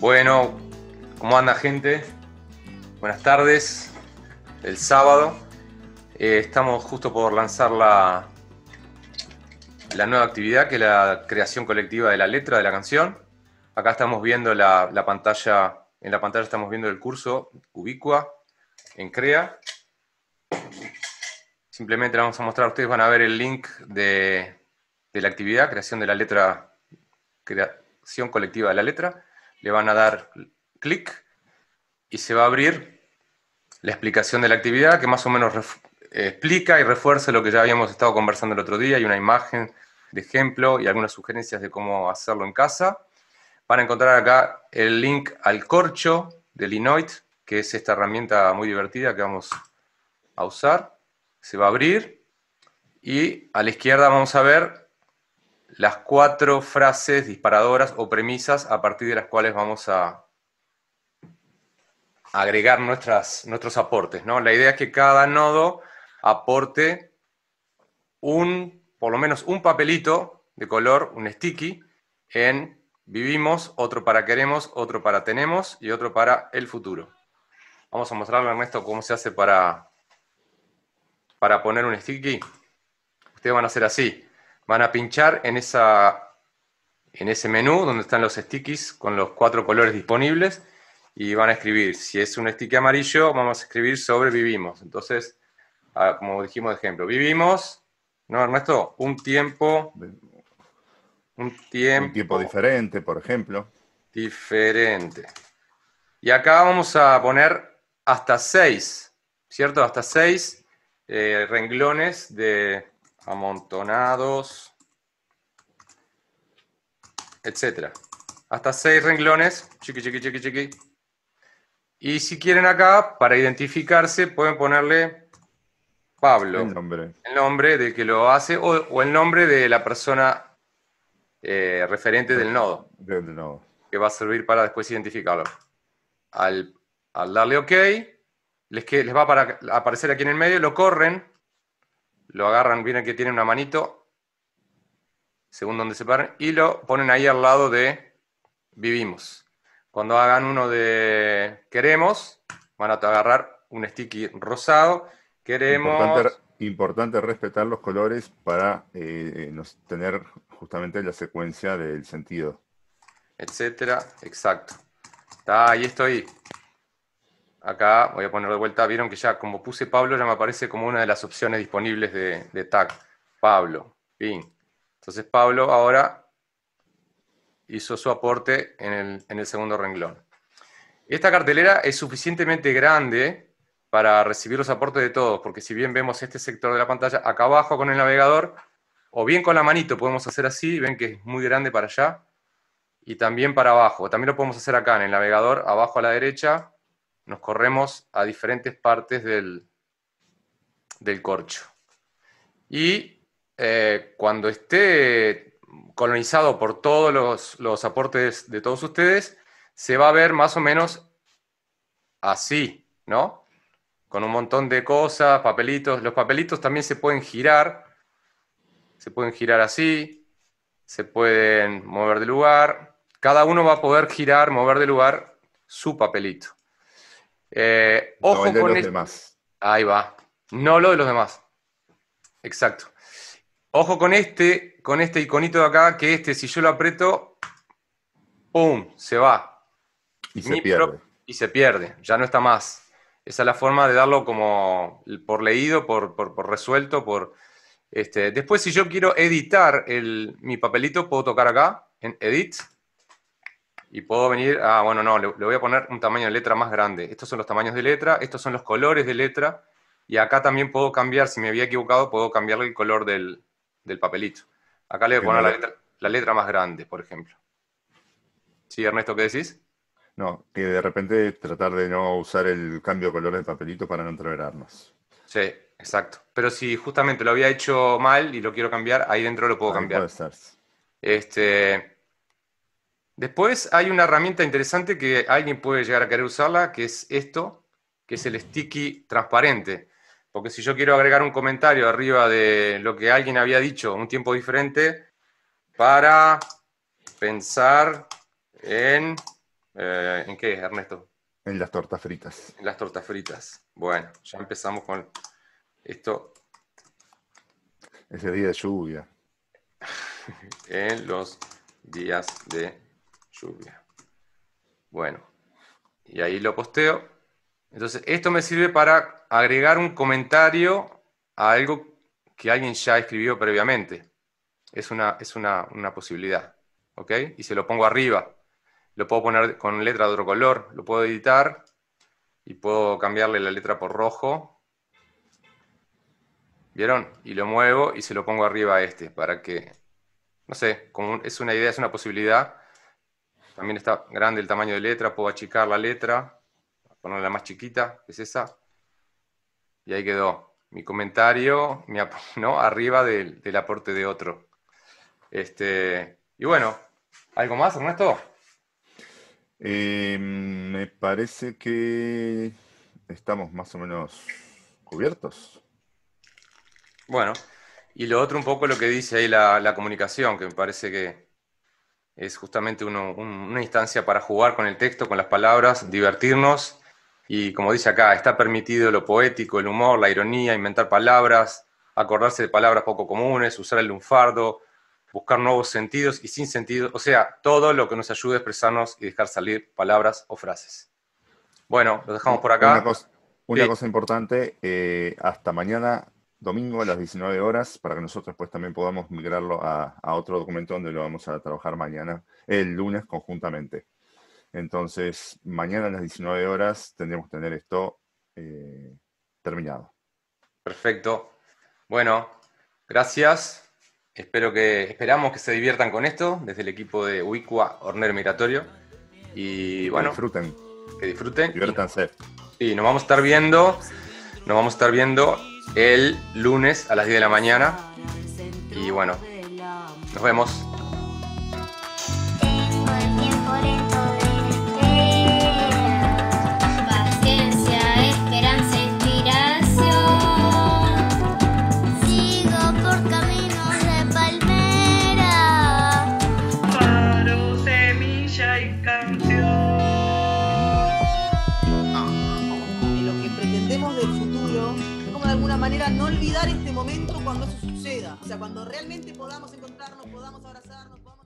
Bueno, ¿cómo anda gente? Buenas tardes, el sábado. Eh, estamos justo por lanzar la, nueva actividad, que es la creación colectiva de la letra de la canción. Acá estamos viendo la, pantalla, en la pantalla estamos viendo el curso Ubicua en CREA. Simplemente vamos a mostrar, ustedes van a ver el link de, de la actividad, creación de la letra, creación colectiva de la letra le van a dar clic y se va a abrir la explicación de la actividad que más o menos eh, explica y refuerza lo que ya habíamos estado conversando el otro día. y una imagen de ejemplo y algunas sugerencias de cómo hacerlo en casa. Van a encontrar acá el link al corcho de Linoid que es esta herramienta muy divertida que vamos a usar. Se va a abrir y a la izquierda vamos a ver las cuatro frases disparadoras o premisas a partir de las cuales vamos a agregar nuestras, nuestros aportes. ¿no? La idea es que cada nodo aporte un, por lo menos un papelito de color, un sticky, en vivimos, otro para queremos, otro para tenemos y otro para el futuro. Vamos a mostrarle a Ernesto cómo se hace para, para poner un sticky. Ustedes van a hacer así. Van a pinchar en, esa, en ese menú donde están los stickies con los cuatro colores disponibles y van a escribir. Si es un stick amarillo, vamos a escribir sobre vivimos. Entonces, ah, como dijimos de ejemplo, vivimos, ¿no, Ernesto? Un tiempo. Un tiempo. Un tiempo diferente, por ejemplo. Diferente. Y acá vamos a poner hasta seis, ¿cierto? Hasta seis eh, renglones de, amontonados, etc. Hasta seis renglones, chiqui, chiqui, chiqui, chiqui. Y si quieren acá, para identificarse, pueden ponerle Pablo. El nombre. El nombre del que lo hace o, el nombre de la persona eh, referente del nodo. Del nodo. Que va a servir para después identificarlo. Al, darle OK, les, les va a aparecer aquí en el medio, lo corren lo agarran, vienen que tiene una manito, según donde se paren, y lo ponen ahí al lado de vivimos. Cuando hagan uno de queremos, van a agarrar un sticky rosado. Queremos. Importante, respetar los colores para eh, eh, tener justamente la secuencia del sentido. Etcétera, exacto. ahí estoy acá voy a poner de vuelta, vieron que ya como puse Pablo ya me aparece como una de las opciones disponibles de, tag, Pablo, Bien. Entonces Pablo ahora hizo su aporte en el, en el segundo renglón. Esta cartelera es suficientemente grande para recibir los aportes de todos, porque si bien vemos este sector de la pantalla acá abajo con el navegador, o bien con la manito podemos hacer así, ven que es muy grande para allá, y también para abajo. También lo podemos hacer acá en el navegador, abajo a la derecha, nos corremos a diferentes partes del, del corcho. Y eh, cuando esté colonizado por todos los, los aportes de todos ustedes, se va a ver más o menos así, ¿no? Con un montón de cosas, papelitos. Los papelitos también se pueden girar, se pueden girar así, se pueden mover de lugar. Cada uno va a poder girar, mover de lugar su papelito. Eh, ojo de con los demás. Ahí va. No lo de los demás. Exacto. Ojo con este, con este iconito de acá, que este, si yo lo aprieto, ¡pum! Se va. Y se pierde. Y se pierde, ya no está más. Esa es la forma de darlo como por leído, por, por, por resuelto, por... Este. Después, si yo quiero editar el, mi papelito, puedo tocar acá en Edit y puedo venir ah, bueno, no, le, voy a poner un tamaño de letra más grande. Estos son los tamaños de letra, estos son los colores de letra, y acá también puedo cambiar, si me había equivocado, puedo cambiarle el color del, papelito. Acá le voy a poner la letra, más grande, por ejemplo. ¿Sí, Ernesto, qué decís? No, que de repente tratar de no usar el cambio de color del papelito para no entreverarnos. Sí, exacto. Pero si justamente lo había hecho mal y lo quiero cambiar, ahí dentro lo puedo cambiar. Puede estar. Este, Después hay una herramienta interesante que alguien puede llegar a querer usarla, que es esto, que es el sticky transparente. Porque si yo quiero agregar un comentario arriba de lo que alguien había dicho, un tiempo diferente, para pensar en... Eh, ¿En qué, Ernesto? En las tortas fritas. En las tortas fritas. Bueno, ya empezamos con esto. Ese día de lluvia. en los días de bueno, y ahí lo posteo. Entonces, esto me sirve para agregar un comentario a algo que alguien ya escribió previamente. Es una, es una, posibilidad. ¿Ok? Y se lo pongo arriba. Lo puedo poner con letra de otro color. Lo puedo editar y puedo cambiarle la letra por rojo. ¿Vieron? Y lo muevo y se lo pongo arriba a este para que, no sé, es una idea, es una posibilidad también está grande el tamaño de letra, puedo achicar la letra, ponerla más chiquita, que es esa. Y ahí quedó mi comentario ¿no? arriba del, aporte de otro. Este, y bueno, ¿algo más, Ernesto? Eh, me parece que estamos más o menos cubiertos. Bueno, y lo otro un poco lo que dice ahí la comunicación, que me parece que, es justamente una instancia para jugar con el texto, con las palabras, divertirnos y como dice acá, está permitido lo poético, el humor, la ironía, inventar palabras, acordarse de palabras poco comunes, usar el lunfardo, buscar nuevos sentidos y sin sentido, o sea, todo lo que nos ayude a expresarnos y dejar salir palabras o frases. Bueno, lo dejamos por acá. Una cosa, importante, eh, hasta mañana domingo a las 19 horas para que nosotros pues también podamos migrarlo a, otro documento donde lo vamos a trabajar mañana, el lunes conjuntamente. Entonces, mañana a las 19 horas tendremos que tener esto eh, terminado. Perfecto. Bueno, gracias. Espero que, esperamos que se diviertan con esto desde el equipo de Wicua Horner Migratorio. Y bueno. Que disfruten. Que disfruten. diviertanse Y, nos vamos a estar viendo. Nos vamos a estar viendo el lunes a las 10 de la mañana. Y bueno, nos vemos. O sea, cuando realmente podamos encontrarnos, podamos abrazarnos,